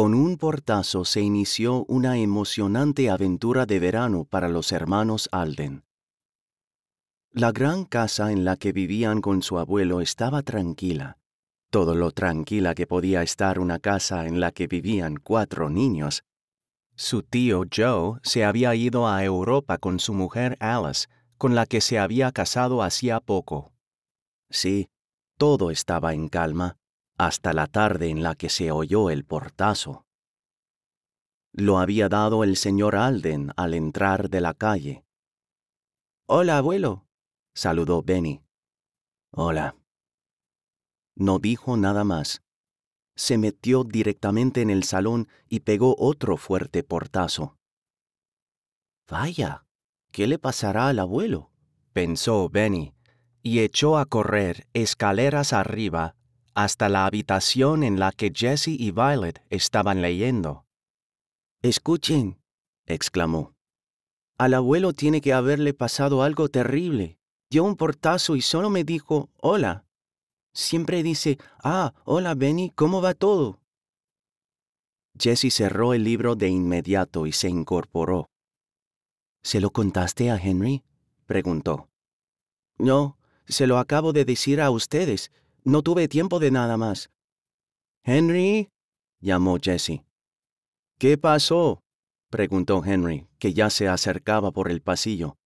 Con un portazo se inició una emocionante aventura de verano para los hermanos Alden. La gran casa en la que vivían con su abuelo estaba tranquila, todo lo tranquila que podía estar una casa en la que vivían cuatro niños. Su tío Joe se había ido a Europa con su mujer Alice, con la que se había casado hacía poco. Sí, todo estaba en calma, hasta la tarde en la que se oyó el portazo. Lo había dado el señor Alden al entrar de la calle. Hola, abuelo, saludó Benny. Hola. No dijo nada más. Se metió directamente en el salón y pegó otro fuerte portazo. Vaya, ¿qué le pasará al abuelo? pensó Benny, y echó a correr escaleras arriba hasta la habitación en la que Jesse y Violet estaban leyendo. Escuchen, exclamó. Al abuelo tiene que haberle pasado algo terrible. Dio un portazo y solo me dijo, hola. Siempre dice, ah, hola Benny, ¿cómo va todo? Jesse cerró el libro de inmediato y se incorporó. ¿Se lo contaste a Henry? preguntó. No, se lo acabo de decir a ustedes. No tuve tiempo de nada más. Henry, llamó Jesse. ¿Qué pasó? preguntó Henry, que ya se acercaba por el pasillo.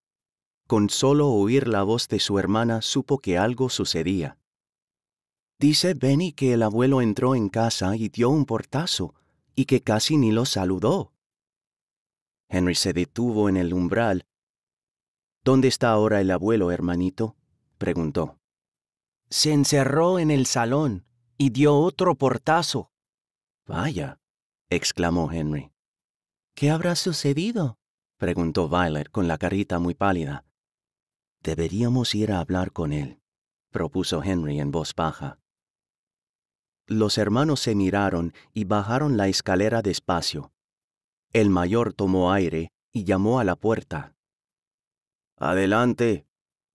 Con solo oír la voz de su hermana supo que algo sucedía. Dice Benny que el abuelo entró en casa y dio un portazo, y que casi ni lo saludó. Henry se detuvo en el umbral. ¿Dónde está ahora el abuelo, hermanito? preguntó se encerró en el salón y dio otro portazo. Vaya, exclamó Henry. ¿Qué habrá sucedido? preguntó Violet con la carita muy pálida. Deberíamos ir a hablar con él, propuso Henry en voz baja. Los hermanos se miraron y bajaron la escalera despacio. El mayor tomó aire y llamó a la puerta. Adelante,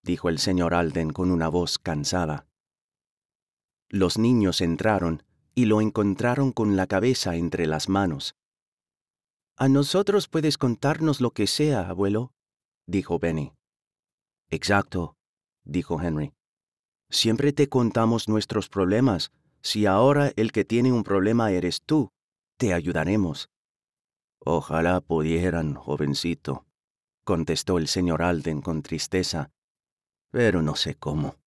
dijo el señor Alden con una voz cansada. Los niños entraron y lo encontraron con la cabeza entre las manos. A nosotros puedes contarnos lo que sea, abuelo, dijo Benny. Exacto, dijo Henry. Siempre te contamos nuestros problemas. Si ahora el que tiene un problema eres tú, te ayudaremos. Ojalá pudieran, jovencito, contestó el señor Alden con tristeza, pero no sé cómo.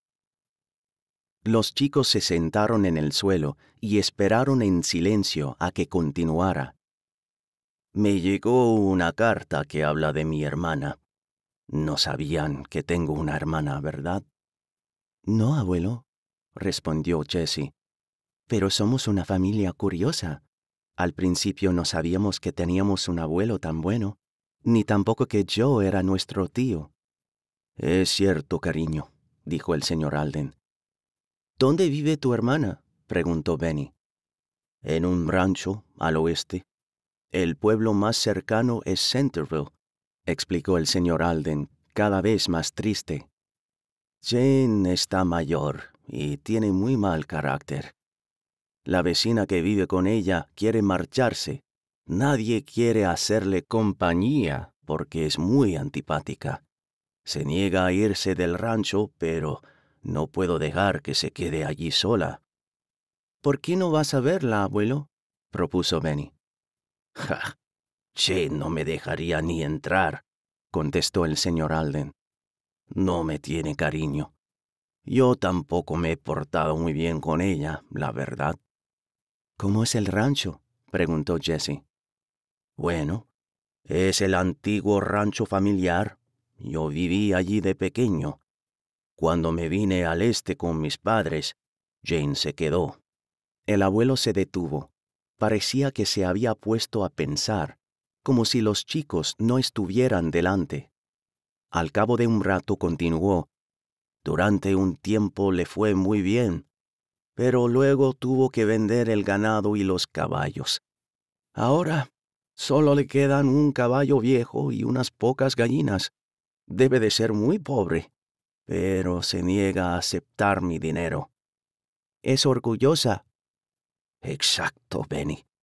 Los chicos se sentaron en el suelo y esperaron en silencio a que continuara. Me llegó una carta que habla de mi hermana. No sabían que tengo una hermana, ¿verdad? No, abuelo, respondió Jessie. Pero somos una familia curiosa. Al principio no sabíamos que teníamos un abuelo tan bueno, ni tampoco que yo era nuestro tío. Es cierto, cariño, dijo el señor Alden. ¿Dónde vive tu hermana? preguntó Benny. En un rancho al oeste. El pueblo más cercano es Centerville, explicó el señor Alden, cada vez más triste. Jane está mayor y tiene muy mal carácter. La vecina que vive con ella quiere marcharse. Nadie quiere hacerle compañía porque es muy antipática. Se niega a irse del rancho, pero no puedo dejar que se quede allí sola. ¿Por qué no vas a verla, abuelo? propuso Benny. Ja. Che no me dejaría ni entrar, contestó el señor Alden. No me tiene cariño. Yo tampoco me he portado muy bien con ella, la verdad. ¿Cómo es el rancho? preguntó Jesse. Bueno, es el antiguo rancho familiar. Yo viví allí de pequeño. Cuando me vine al este con mis padres, Jane se quedó. El abuelo se detuvo. Parecía que se había puesto a pensar, como si los chicos no estuvieran delante. Al cabo de un rato continuó. Durante un tiempo le fue muy bien, pero luego tuvo que vender el ganado y los caballos. Ahora solo le quedan un caballo viejo y unas pocas gallinas. Debe de ser muy pobre pero se niega a aceptar mi dinero. Es orgullosa. Exacto, Benny.